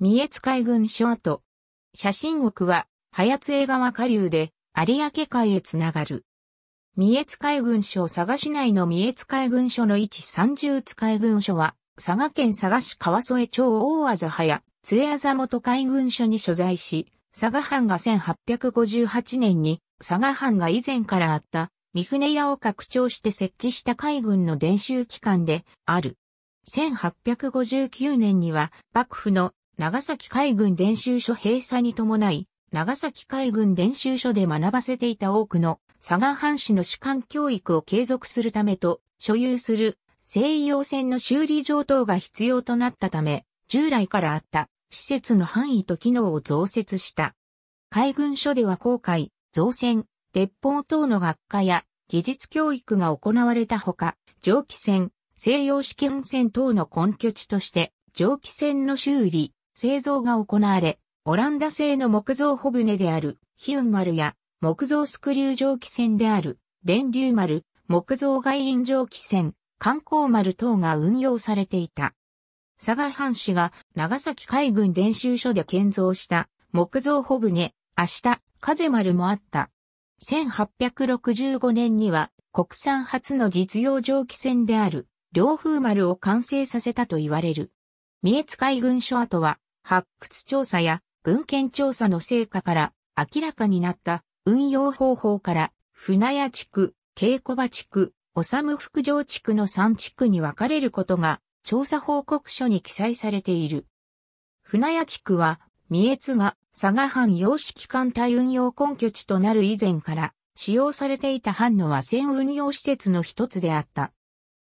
三重海軍署跡。写真屋は、早津江川下流で、有明海へつながる。三重海軍署佐賀市内の三重海軍署の位置三重海軍署は、佐賀県佐賀市川添町大和早、津江あ元海軍署に所在し、佐賀藩が1858年に、佐賀藩が以前からあった、三船屋を拡張して設置した海軍の伝習機関である。1859年には幕府の長崎海軍練習所閉鎖に伴い、長崎海軍練習所で学ばせていた多くの佐賀藩士の士官教育を継続するためと所有する西洋船の修理上等が必要となったため、従来からあった施設の範囲と機能を増設した。海軍所では航海、造船、鉄砲等の学科や技術教育が行われたほか、蒸気船、西洋試験船等の根拠地として、蒸気船の修理、製造が行われ、オランダ製の木造帆船であるヒュン丸や木造スクリュー蒸気船である電流丸、木造外輪蒸気船、観光丸等が運用されていた。佐賀藩士が長崎海軍伝習所で建造した木造帆船、明日、風丸もあった。1865年には国産初の実用蒸気船である両風丸を完成させたと言われる。三重津海軍所跡は発掘調査や文献調査の成果から明らかになった運用方法から船屋地区、稽古場地区、おさむ福城地区の3地区に分かれることが調査報告書に記載されている。船屋地区は、三越が佐賀藩様式艦隊運用根拠地となる以前から使用されていた藩の和船運用施設の一つであった。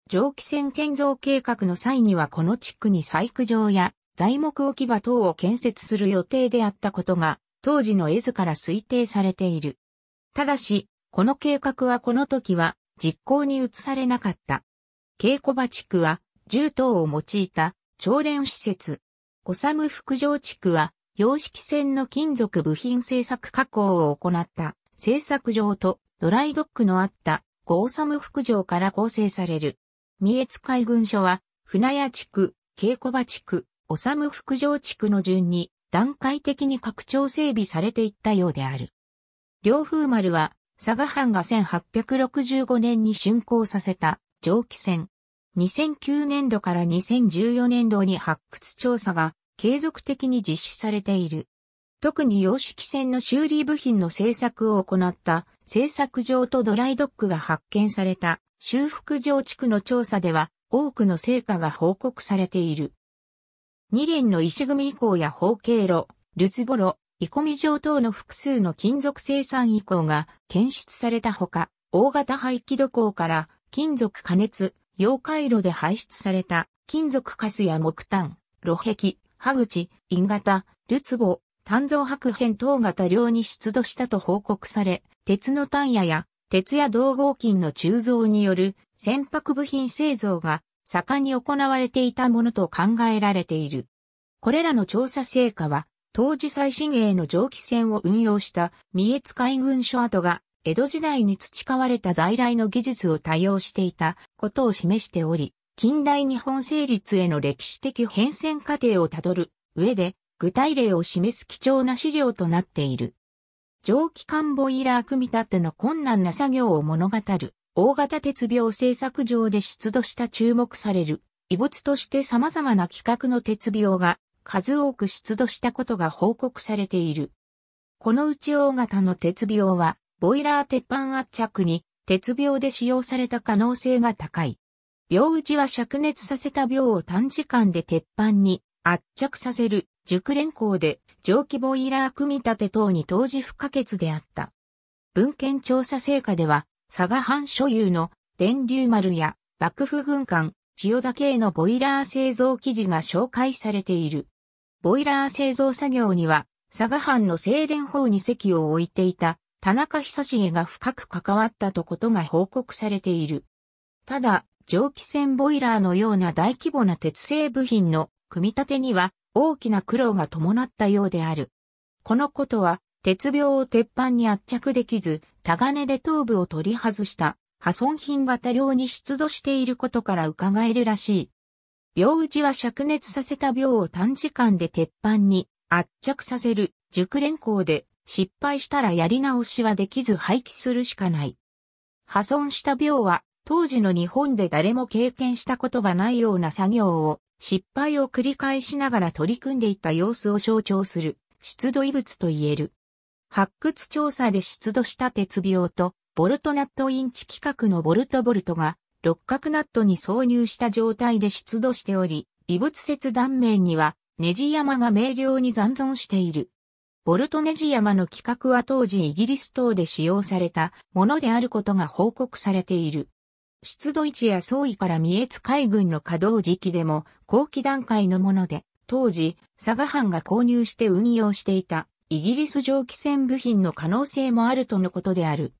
蒸気船建造計画の際にはこの地区に採掘場や材木置き場等を建設する予定であったことが、当時の絵図から推定されている。ただし、この計画はこの時は実行に移されなかった。稽古場地区は、重等を用いた朝練施設。おさむ副城地区は、洋式船の金属部品製作加工を行った製作場とドライドックのあったゴーサム副城から構成される。三重津海軍所は、船屋地区、稽古場地区、治福城地区の順に段階的に拡張整備されていったようである。両風丸は、佐賀藩が1865年に竣工させた蒸気船。2009年度から2014年度に発掘調査が継続的に実施されている。特に洋式船の修理部品の製作を行った製作場とドライドックが発見された修復城地区の調査では多くの成果が報告されている。二連の石組遺構や方形炉、ルツボ炉、イコミ城等の複数の金属生産遺構が検出されたほか、大型排気土坑から金属加熱、溶解炉で排出された金属カスや木炭、炉壁、歯口、陰型、ルツボ、炭造白片等が多量に出土したと報告され、鉄の炭屋や鉄や銅合金の鋳造による船舶部品製造が盛んに行われていたものと考えられている。これらの調査成果は、当時最新鋭の蒸気船を運用した三重海軍所跡が、江戸時代に培われた在来の技術を多用していたことを示しており、近代日本成立への歴史的変遷過程をたどる上で、具体例を示す貴重な資料となっている。蒸気艦ボイラー組み立ての困難な作業を物語る大型鉄病製作場で出土した注目される、遺物として様々な規格の鉄病が数多く出土したことが報告されている。このうち大型の鉄病は、ボイラー鉄板圧着に鉄病で使用された可能性が高い。病打ちは灼熱させた病を短時間で鉄板に圧着させる熟練工で蒸気ボイラー組み立て等に当時不可欠であった。文献調査成果では佐賀藩所有の電流丸や幕府軍艦、千代田系のボイラー製造記事が紹介されている。ボイラー製造作業には、佐賀藩の清廉法に席を置いていた田中久重が深く関わったとことが報告されている。ただ、蒸気船ボイラーのような大規模な鉄製部品の組み立てには大きな苦労が伴ったようである。このことは、鉄病を鉄板に圧着できず、タガネで頭部を取り外した破損品が多量に出土していることから伺えるらしい。病打ちは灼熱させた病を短時間で鉄板に圧着させる熟練工で失敗したらやり直しはできず廃棄するしかない。破損した病は当時の日本で誰も経験したことがないような作業を失敗を繰り返しながら取り組んでいった様子を象徴する出土遺物と言える。発掘調査で出土した鉄病と、ボルトナットインチ規格のボルトボルトが、六角ナットに挿入した状態で出土しており、微物切断面には、ネジ山が明瞭に残存している。ボルトネジ山の規格は当時イギリス等で使用されたものであることが報告されている。出土位置や相違から三重津海軍の稼働時期でも後期段階のもので、当時、佐賀藩が購入して運用していたイギリス蒸気船部品の可能性もあるとのことである。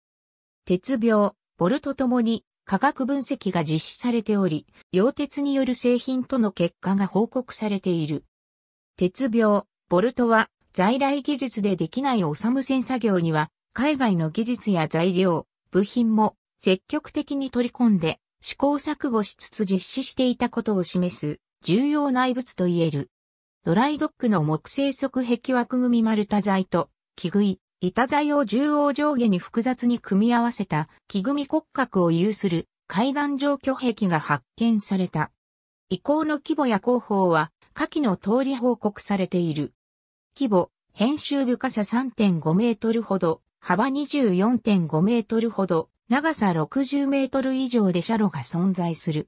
鉄病、ボルトともに化学分析が実施されており、溶鉄による製品との結果が報告されている。鉄病、ボルトは在来技術でできないオサム線作業には、海外の技術や材料、部品も積極的に取り込んで試行錯誤しつつ実施していたことを示す重要内物と言える。ドライドックの木製側壁枠組み丸太材と木食い、板材を縦横上下に複雑に組み合わせた木組骨格を有する階段状挙壁が発見された。遺構の規模や工法は下記の通り報告されている。規模、編集深さ3.5メートルほど、幅24.5メートルほど、長さ60メートル以上で車路が存在する。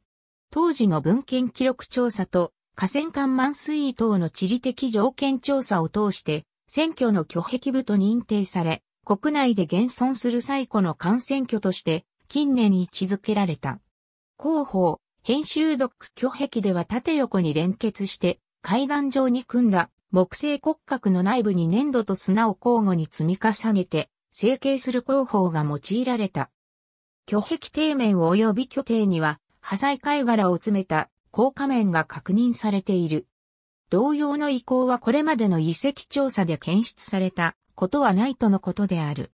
当時の文献記録調査と河川間満水位等の地理的条件調査を通して、選挙の拒壁部と認定され、国内で現存する最古の幹選挙として、近年位置づけられた。広報、編集ドック巨壁では縦横に連結して、階段状に組んだ木製骨格の内部に粘土と砂を交互に積み重ねて、成形する工法が用いられた。巨壁底面及び巨底には、破砕貝殻を詰めた高架面が確認されている。同様の遺構はこれまでの遺跡調査で検出されたことはないとのことである。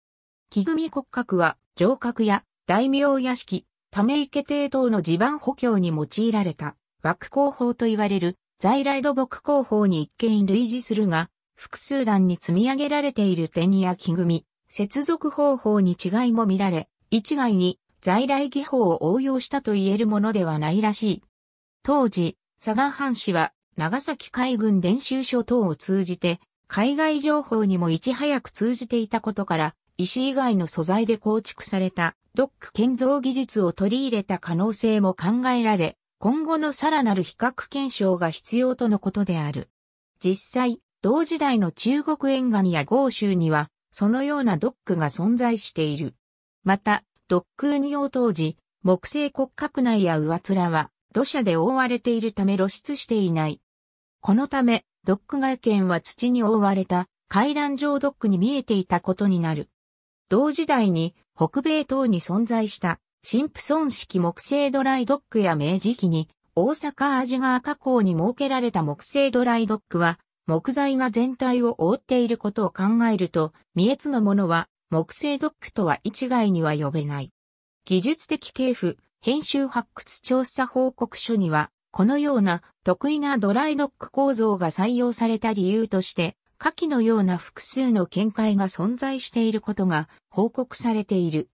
木組骨格は城郭や大名屋敷、ため池帝等の地盤補強に用いられた枠工法と言われる在来土木工法に一見類似するが、複数段に積み上げられている点や木組、接続方法に違いも見られ、一概に在来技法を応用したと言えるものではないらしい。当時、佐賀藩士は長崎海軍練習所等を通じて、海外情報にもいち早く通じていたことから、石以外の素材で構築されたドック建造技術を取り入れた可能性も考えられ、今後のさらなる比較検証が必要とのことである。実際、同時代の中国沿岸や豪州には、そのようなドックが存在している。また、ドック運用当時、木製骨格内や上面は、土砂で覆われているため露出していない。このため、ドック外見は土に覆われた階段状ドックに見えていたことになる。同時代に北米等に存在したシンプソン式木製ドライドックや明治期に大阪味川河口に設けられた木製ドライドックは木材が全体を覆っていることを考えると、三つのものは木製ドックとは一概には呼べない。技術的系譜、編集発掘調査報告書には、このような得意なドライドック構造が採用された理由として、下記のような複数の見解が存在していることが報告されている。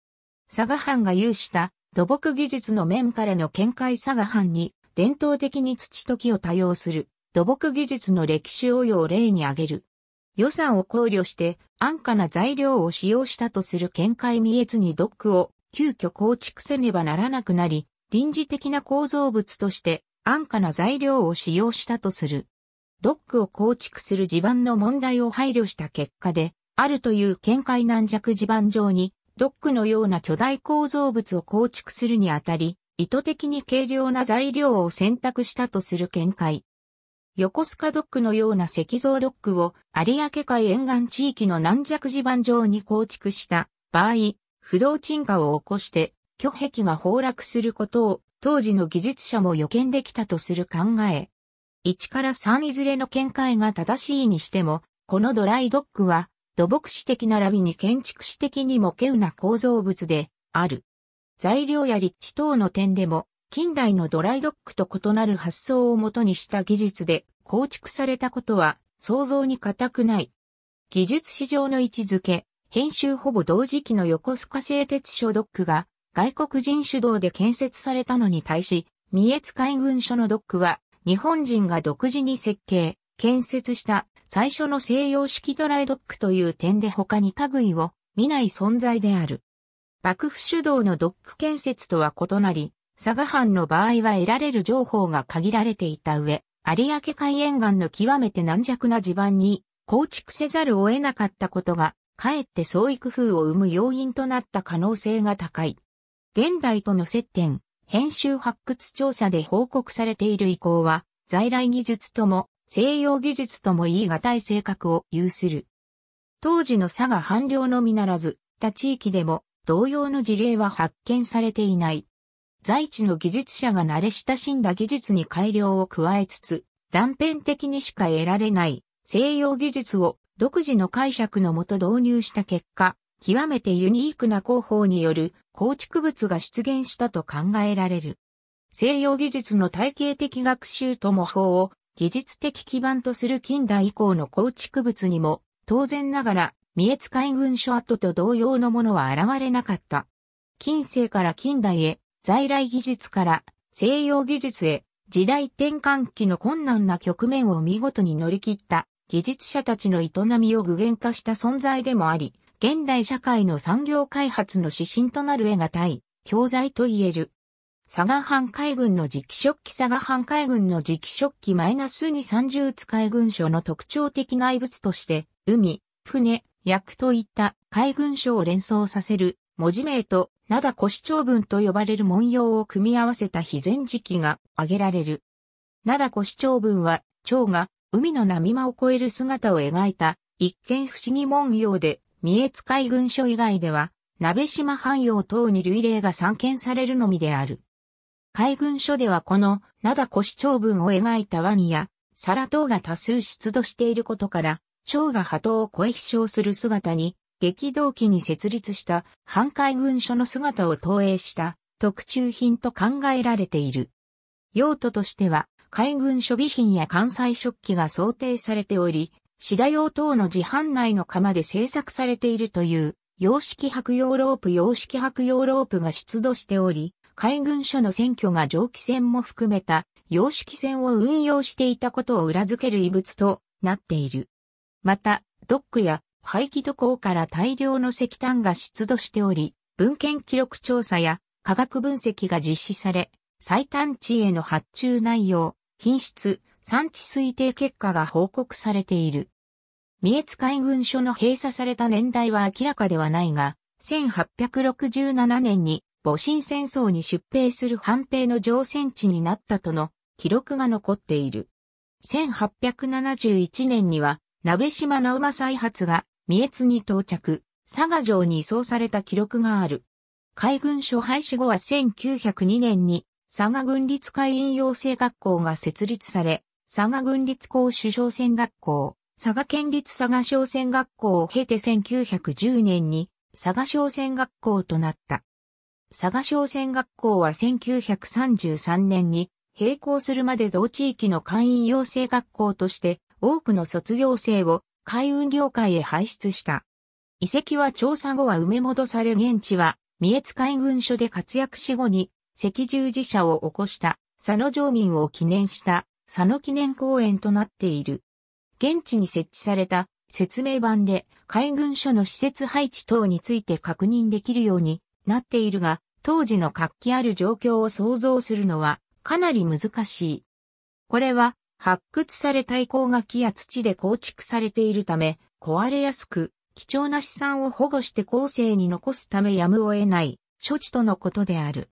佐賀藩が有した土木技術の面からの見解佐賀藩に伝統的に土時を多用する土木技術の歴史応用を例に挙げる。予算を考慮して安価な材料を使用したとする見解見えずにドックを急遽構築せねばならなくなり、臨時的な構造物として安価な材料を使用したとする。ドックを構築する地盤の問題を配慮した結果で、あるという見解軟弱地盤上に、ドックのような巨大構造物を構築するにあたり、意図的に軽量な材料を選択したとする見解。横須賀ドックのような石像ドックを有明海沿岸地域の軟弱地盤上に構築した場合、不動沈下を起こして、巨壁が崩落することを当時の技術者も予見できたとする考え。1から3いずれの見解が正しいにしても、このドライドックは土木史的並びに建築史的にも稀有な構造物である。材料や立地等の点でも、近代のドライドックと異なる発想をもとにした技術で構築されたことは想像に難くない。技術史上の位置づけ、編集ほぼ同時期の横須賀製鉄所ドックが外国人主導で建設されたのに対し、三越海軍所のドックは日本人が独自に設計、建設した最初の西洋式ドライドックという点で他に類を見ない存在である。幕府主導のドック建設とは異なり、佐賀藩の場合は得られる情報が限られていた上、有明海沿岸の極めて軟弱な地盤に構築せざるを得なかったことがかえって創意工夫を生む要因となった可能性が高い。現代との接点、編集発掘調査で報告されている遺構は、在来技術とも、西洋技術とも言い難い性格を有する。当時の佐賀半量のみならず、他地域でも同様の事例は発見されていない。在地の技術者が慣れ親しんだ技術に改良を加えつつ、断片的にしか得られない西洋技術を独自の解釈のもと導入した結果、極めてユニークな工法による構築物が出現したと考えられる。西洋技術の体系的学習と模倣を技術的基盤とする近代以降の構築物にも、当然ながら、三重海い軍書跡と同様のものは現れなかった。近世から近代へ、在来技術から西洋技術へ、時代転換期の困難な局面を見事に乗り切った技術者たちの営みを具現化した存在でもあり、現代社会の産業開発の指針となる絵が対、教材と言える。佐賀藩海軍の磁気食器佐賀藩海軍の磁気食器マイナス2 30使い軍所の特徴的な遺物として、海、船、役といった海軍所を連想させる文字名と灘古市長文と呼ばれる文様を組み合わせた非前時期が挙げられる。灘古市長文は、長が海の波間を越える姿を描いた、一見不思議文様で、三重海軍所以外では、鍋島汎用等に類例が散見されるのみである。海軍所ではこの、灘越長文を描いたワニや、皿等が多数出土していることから、蝶が波頭を越え飛翔する姿に、激動期に設立した反海軍所の姿を投影した特注品と考えられている。用途としては、海軍処備品や関西食器が想定されており、シダ用等の自販内の釜で製作されているという、洋式白用ロープ洋式白用ロープが出土しており、海軍所の選挙が蒸気船も含めた洋式船を運用していたことを裏付ける遺物となっている。また、ドックや排気渡港から大量の石炭が出土しており、文献記録調査や科学分析が実施され、最短地への発注内容、品質、産地推定結果が報告されている。三重海軍所の閉鎖された年代は明らかではないが、1867年に戊辰戦争に出兵する反兵の乗船地になったとの記録が残っている。1871年には、鍋島の馬再発が三重に到着、佐賀城に移送された記録がある。海軍所廃止後は1902年に佐賀軍立会員養成学校が設立され、佐賀軍立校首相船学校、佐賀県立佐賀商船学校を経て1910年に佐賀商船学校となった。佐賀商船学校は1933年に並行するまで同地域の会員養成学校として多くの卒業生を海運業界へ輩出した。遺跡は調査後は埋め戻され現地は三重津海軍所で活躍し後に赤十字社を起こした佐野城民を記念した佐野記念公園となっている。現地に設置された説明版で海軍所の施設配置等について確認できるようになっているが、当時の活気ある状況を想像するのはかなり難しい。これは発掘された遺構が木や土で構築されているため、壊れやすく、貴重な資産を保護して後世に残すためやむを得ない処置とのことである。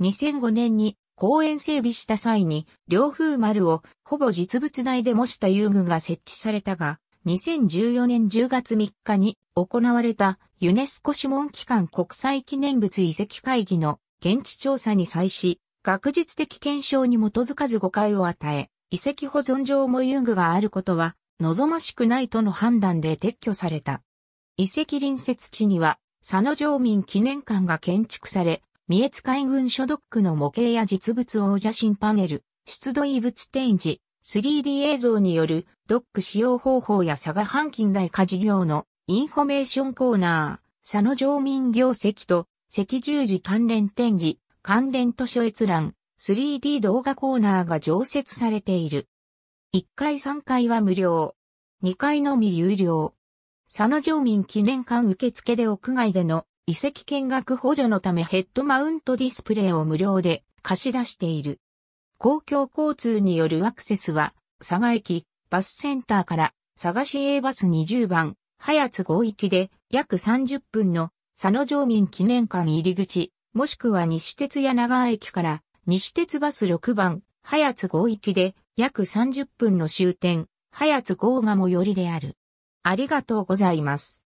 2005年に公園整備した際に、両風丸をほぼ実物内で模した遊具が設置されたが、2014年10月3日に行われたユネスコ諮問機関国際記念物遺跡会議の現地調査に際し、学術的検証に基づかず誤解を与え、遺跡保存上も遊具があることは望ましくないとの判断で撤去された。遺跡隣接地には佐野城民記念館が建築され、三重津海軍所属区の模型や実物を写真パネル、出土遺物展示、3D 映像によるドック使用方法や佐賀半近代化事業のインフォメーションコーナー、佐野常民業績と赤十字関連展示、関連図書閲覧、3D 動画コーナーが常設されている。1階3階は無料。2階のみ有料。佐野城民記念館受付で屋外での遺跡見学補助のためヘッドマウントディスプレイを無料で貸し出している。公共交通によるアクセスは、佐賀駅、バスセンターから佐賀市 A バス20番、早津号行きで約30分の佐野城民記念館入り口、もしくは西鉄柳川駅から西鉄バス6番、早津号行きで約30分の終点、早津号が最寄りである。ありがとうございます。